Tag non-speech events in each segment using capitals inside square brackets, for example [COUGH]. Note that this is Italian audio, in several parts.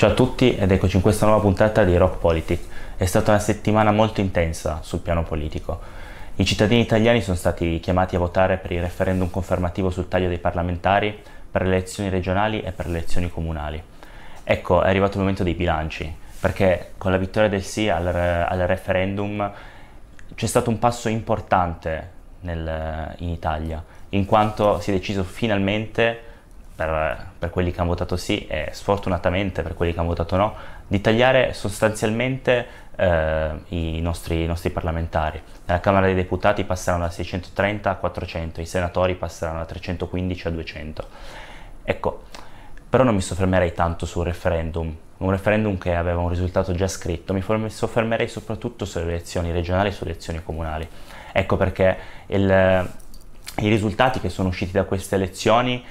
Ciao a tutti ed eccoci in questa nuova puntata di Rock Politic. È stata una settimana molto intensa sul piano politico. I cittadini italiani sono stati chiamati a votare per il referendum confermativo sul taglio dei parlamentari, per le elezioni regionali e per le elezioni comunali. Ecco, è arrivato il momento dei bilanci, perché con la vittoria del sì al, al referendum c'è stato un passo importante nel, in Italia, in quanto si è deciso finalmente per, per, quelli che hanno votato sì e sfortunatamente per quelli che hanno votato no, di tagliare sostanzialmente eh, i, nostri, i, nostri, parlamentari. Nella Camera dei Deputati passeranno da 630 a 400, i senatori passeranno da 315 a 200. Ecco, però non mi soffermerei tanto sul referendum, un referendum che aveva un risultato già scritto, mi soffermerei soprattutto sulle elezioni regionali e sulle elezioni comunali. Ecco perché il, i risultati che sono usciti da queste elezioni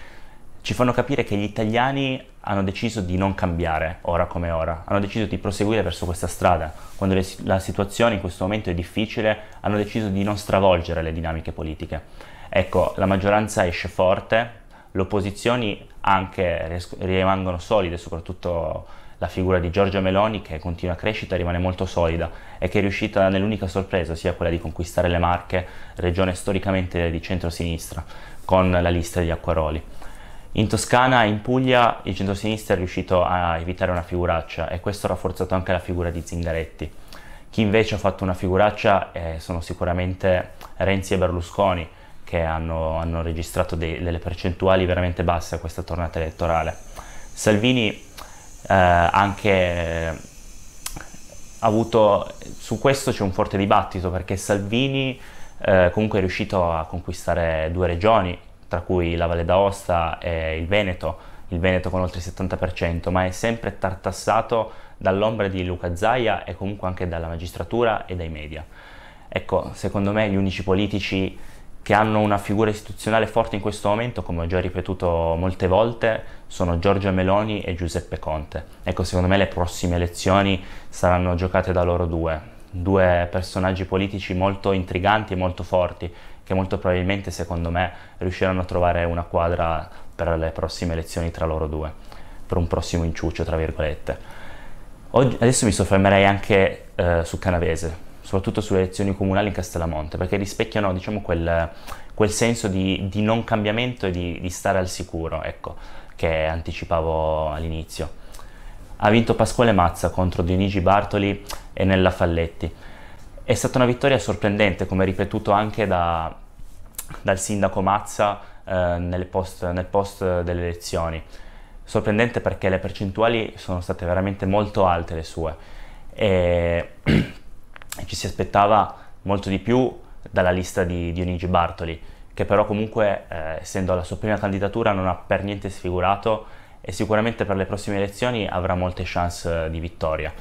ci fanno capire che gli italiani hanno deciso di non cambiare ora come ora, hanno deciso di proseguire verso questa strada. Quando le, la situazione in questo momento è difficile, hanno deciso di non stravolgere le dinamiche politiche. Ecco, la maggioranza esce forte, le opposizioni anche rimangono solide, soprattutto la figura di Giorgia Meloni che continua a crescita rimane molto solida e che è riuscita nell'unica sorpresa, sia quella di conquistare le Marche, regione storicamente di centro-sinistra, con la lista degli Acquaroli. In Toscana in Puglia il centro-sinistra è riuscito a evitare una figuraccia e questo ha rafforzato anche la figura di Zingaretti. Chi invece ha fatto una figuraccia eh, sono sicuramente Renzi e Berlusconi che hanno, hanno registrato dei, delle percentuali veramente basse a questa tornata elettorale. Salvini eh, anche eh, avuto, su questo c'è un forte dibattito perché Salvini eh, comunque è riuscito a conquistare due regioni tra cui la Valle d'Aosta e il Veneto, il Veneto con oltre il 70%, ma è sempre tartassato dall'ombra di Luca Zaia e comunque anche dalla magistratura e dai media. Ecco, secondo me gli unici politici che hanno una figura istituzionale forte in questo momento, come ho già ripetuto molte volte, sono Giorgia Meloni e Giuseppe Conte. Ecco, secondo me le prossime elezioni saranno giocate da loro due, due personaggi politici molto intriganti e molto forti che molto probabilmente secondo me riusciranno a trovare una quadra per le prossime elezioni tra loro due, per un prossimo inciuccio tra virgolette. Oggi, adesso mi soffermerei anche eh, su Canavese, soprattutto sulle elezioni comunali in Castellamonte, perché rispecchiano diciamo, quel, quel, senso di, di, non cambiamento e di, di stare al sicuro, ecco, che anticipavo all'inizio. Ha vinto Pasquale Mazza contro Dionigi Bartoli e Nella Falletti. È stata una vittoria sorprendente, come ripetuto anche da, dal sindaco Mazza eh, nel, post, nel post delle elezioni. Sorprendente perché le percentuali sono state veramente molto alte le sue e [CLEARS THROAT] ci si aspettava molto di più dalla lista di Dionigi Bartoli, che però comunque, eh, essendo la sua prima candidatura, non ha per niente sfigurato e sicuramente per le prossime elezioni avrà molte chance di vittoria.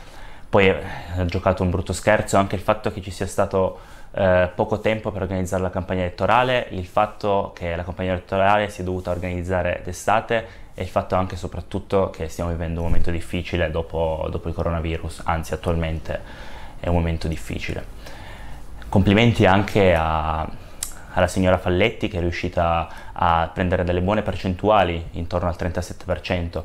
Poi eh, ha giocato un brutto scherzo anche il fatto che ci sia stato eh, poco tempo per organizzare la campagna elettorale, il fatto che la campagna elettorale si è dovuta organizzare d'estate e il fatto anche e soprattutto che stiamo vivendo un momento difficile dopo, dopo il coronavirus, anzi attualmente è un momento difficile. Complimenti anche a, alla signora Falletti che è riuscita a prendere delle buone percentuali, intorno al 37%,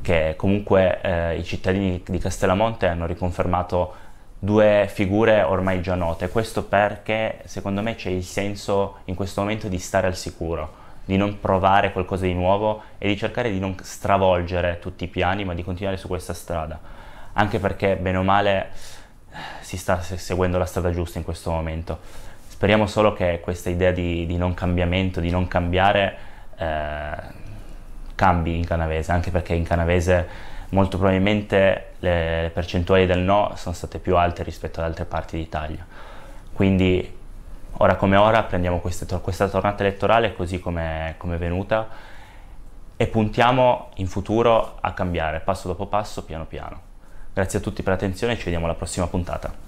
che comunque eh, i cittadini di Castellamonte hanno riconfermato due figure ormai già note, questo perché secondo me c'è il senso in questo momento di stare al sicuro, di non provare qualcosa di nuovo e di cercare di non stravolgere tutti i piani, ma di continuare su questa strada, anche perché bene o male si sta seguendo la strada giusta in questo momento. Speriamo solo che questa idea di, di non cambiamento, di non cambiare, eh, cambi in canavese, anche perché in canavese molto probabilmente le percentuali del no sono state più alte rispetto ad altre parti d'Italia. Quindi ora come ora prendiamo questa, questa tornata elettorale così come è venuta e puntiamo in futuro a cambiare passo dopo passo, piano piano. Grazie a tutti per l'attenzione e ci vediamo alla prossima puntata.